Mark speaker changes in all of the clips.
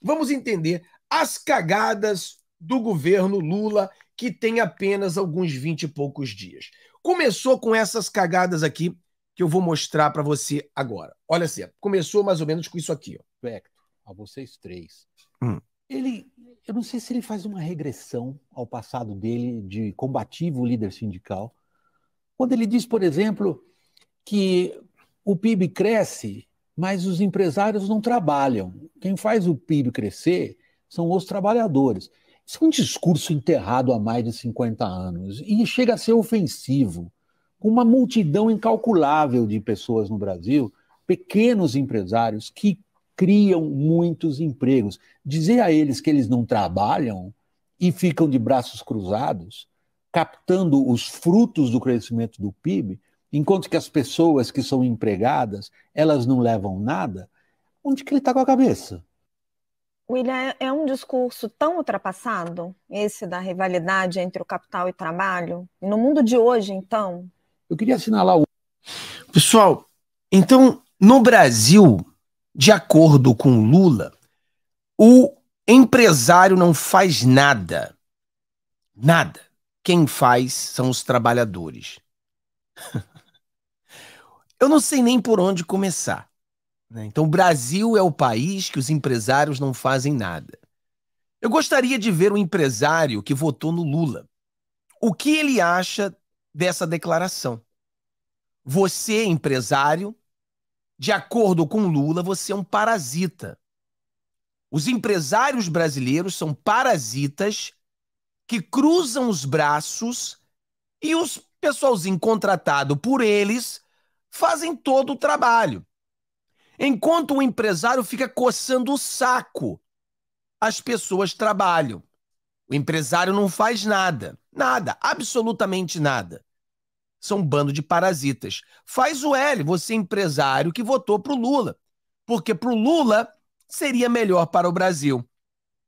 Speaker 1: Vamos entender as cagadas do governo Lula, que tem apenas alguns vinte e poucos dias. Começou com essas cagadas aqui que eu vou mostrar para você agora. Olha assim, começou mais ou menos com isso aqui.
Speaker 2: Ó. a vocês três.
Speaker 1: Hum. Ele, eu não sei se ele faz uma regressão ao passado dele
Speaker 2: de combativo líder sindical, quando ele diz, por exemplo, que o PIB cresce mas os empresários não trabalham. Quem faz o PIB crescer são os trabalhadores. Isso é um discurso enterrado há mais de 50 anos e chega a ser ofensivo. Uma multidão incalculável de pessoas no Brasil, pequenos empresários que criam muitos empregos. Dizer a eles que eles não trabalham e ficam de braços cruzados, captando os frutos do crescimento do PIB, Enquanto que as pessoas que são empregadas, elas não levam nada, onde que ele está com a cabeça?
Speaker 1: William, é, é um discurso tão ultrapassado, esse da rivalidade entre o capital e o trabalho, no mundo de hoje, então. Eu queria assinalar o. Pessoal, então, no Brasil, de acordo com Lula, o empresário não faz nada. Nada. Quem faz são os trabalhadores. Eu não sei nem por onde começar. Né? Então, o Brasil é o país que os empresários não fazem nada. Eu gostaria de ver um empresário que votou no Lula. O que ele acha dessa declaração? Você, empresário, de acordo com Lula, você é um parasita. Os empresários brasileiros são parasitas que cruzam os braços e os pessoalzinho contratado por eles fazem todo o trabalho. Enquanto o empresário fica coçando o saco, as pessoas trabalham. O empresário não faz nada, nada, absolutamente nada. São um bando de parasitas. Faz o L, você é empresário que votou pro Lula, porque pro Lula seria melhor para o Brasil.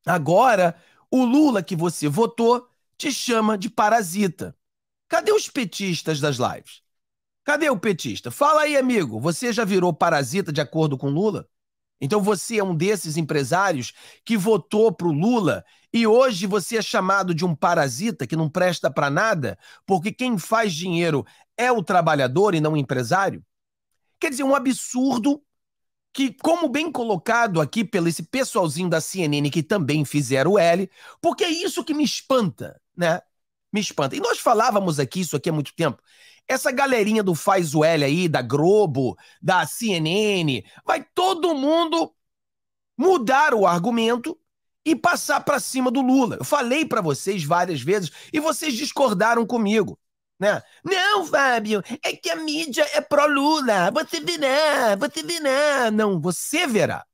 Speaker 1: Agora, o Lula que você votou te chama de parasita. Cadê os petistas das lives? Cadê o petista? Fala aí, amigo. Você já virou parasita de acordo com Lula? Então você é um desses empresários que votou pro Lula e hoje você é chamado de um parasita que não presta para nada, porque quem faz dinheiro é o trabalhador e não o empresário? Quer dizer, um absurdo que, como bem colocado aqui pelo esse pessoalzinho da CNN que também fizeram o L, porque é isso que me espanta, né? me espanta. E nós falávamos aqui isso aqui há muito tempo. Essa galerinha do Faz o L aí, da Globo, da CNN, vai todo mundo mudar o argumento e passar para cima do Lula. Eu falei para vocês várias vezes e vocês discordaram comigo. Né? Não, Fábio, é que a mídia é pró-Lula. Você verá, você verá. Não, você verá.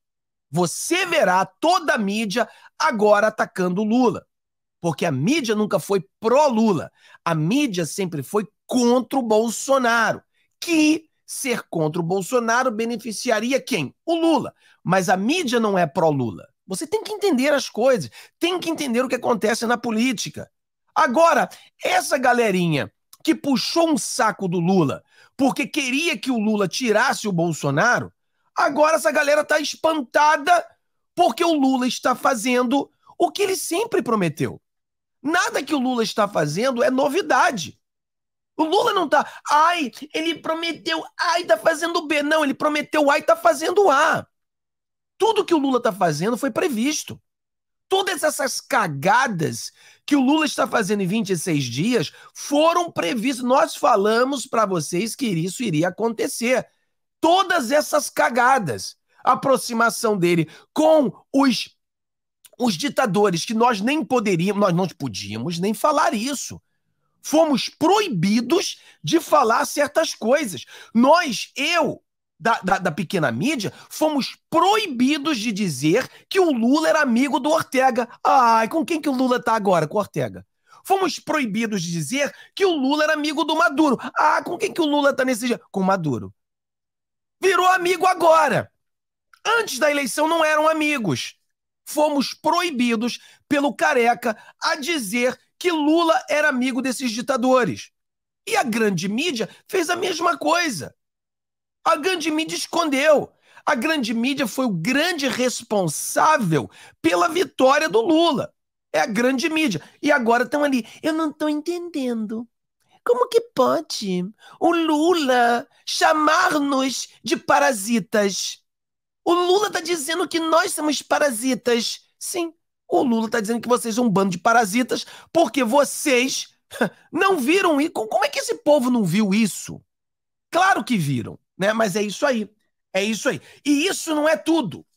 Speaker 1: Você verá toda a mídia agora atacando o Lula porque a mídia nunca foi pró-Lula. A mídia sempre foi contra o Bolsonaro, que ser contra o Bolsonaro beneficiaria quem? O Lula. Mas a mídia não é pró-Lula. Você tem que entender as coisas, tem que entender o que acontece na política. Agora, essa galerinha que puxou um saco do Lula porque queria que o Lula tirasse o Bolsonaro, agora essa galera está espantada porque o Lula está fazendo o que ele sempre prometeu. Nada que o Lula está fazendo é novidade. O Lula não tá. Ai, ele prometeu ai, tá fazendo B. Não, ele prometeu ai, tá fazendo A. Tudo que o Lula tá fazendo foi previsto. Todas essas cagadas que o Lula está fazendo em 26 dias foram previstas. Nós falamos para vocês que isso iria acontecer. Todas essas cagadas. A aproximação dele com os os ditadores, que nós nem poderíamos, nós não podíamos nem falar isso. Fomos proibidos de falar certas coisas. Nós, eu, da, da, da, pequena mídia, fomos proibidos de dizer que o Lula era amigo do Ortega. Ai, com quem que o Lula tá agora? Com o Ortega. Fomos proibidos de dizer que o Lula era amigo do Maduro. Ah, com quem que o Lula tá nesse dia? Com o Maduro. Virou amigo agora. Antes da eleição não eram amigos fomos proibidos pelo Careca a dizer que Lula era amigo desses ditadores. E a grande mídia fez a mesma coisa. A grande mídia escondeu. A grande mídia foi o grande responsável pela vitória do Lula. É a grande mídia. E agora estão ali. Eu não estou entendendo. Como que pode o Lula chamar-nos de parasitas? O Lula está dizendo que nós somos parasitas. Sim, o Lula está dizendo que vocês são um bando de parasitas porque vocês não viram isso. Como é que esse povo não viu isso? Claro que viram, né? Mas é isso aí. É isso aí. E isso não é tudo.